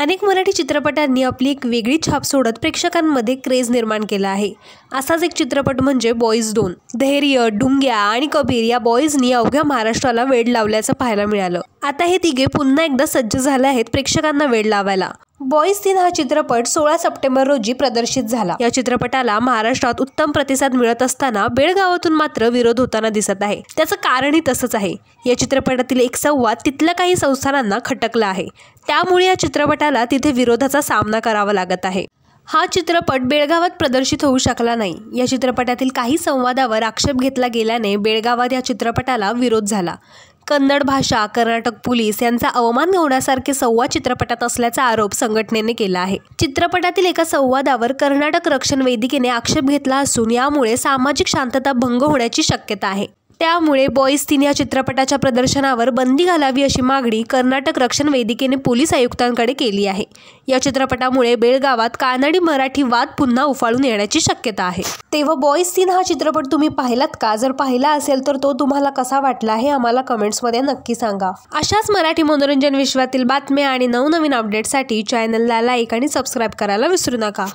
अनेक मराठी चित्रपटांनी आपली एक वेगळी छाप सोडत प्रेक्षकांमध्ये क्रेज निर्माण केला आहे असाच एक चित्रपट म्हणजे बॉईज दोन धैर्य ढुंग्या आणि कबीर या बॉईजनी अवघ्या महाराष्ट्राला वेळ लावल्याचं पाहायला मिळालं आता हे तिघे पुन्हा एकदा सज्ज झाले आहेत प्रेक्षकांना वेळ लावायला बॉईस दिन हा चित्रपट सोळा सप्टेंबर रोजी प्रदर्शित झाला या चित्रपटाला महाराष्ट्रात उत्तम प्रतिसाद मिळत असताना बेळगावातून मात्र विरोध होताना दिसत आहे त्याचं कारणही तसंच आहे या चित्रपटातील एक संवाद तिथल्या काही संस्थानांना खटकला आहे त्यामुळे या चित्रपटाला तिथे विरोधाचा सामना करावा लागत आहे हा चित्रपट बेळगावात प्रदर्शित होऊ शकला नाही या चित्रपटातील काही संवादावर आक्षेप घेतला गेल्याने बेळगावात या चित्रपटाला विरोध झाला कन्नड भाषा कर्नाटक पोलीस यांचा अवमान होण्यासारखे संवाद चित्रपटात असल्याचा आरोप संघटनेने केला आहे चित्रपटातील एका संवादावर कर्नाटक रक्षण वेदिकेने आक्षेप घेतला असून यामुळे सामाजिक शांतता भंग होण्याची शक्यता आहे त्यामुळे बॉईज या चित्रपटाच्या प्रदर्शनावर बंदी घालावी अशी मागणी कर्नाटक रक्षण वेदिकेने पोलीस आयुक्तांकडे केली आहे या चित्रपटामुळे बेळगावात कानडी मराठी वाद पुन्हा उफाळून येण्याची शक्यता आहे तेव्हा बॉईज तीन हा चित्रपट तुम्ही पाहिलात का जर पाहिला असेल तर तो तुम्हाला कसा वाटला हे आम्हाला कमेंट्समध्ये नक्की सांगा अशाच मराठी मनोरंजन विश्वातील बातम्या आणि नवनवीन अपडेटसाठी चॅनलला लाईक आणि सबस्क्राईब करायला विसरू नका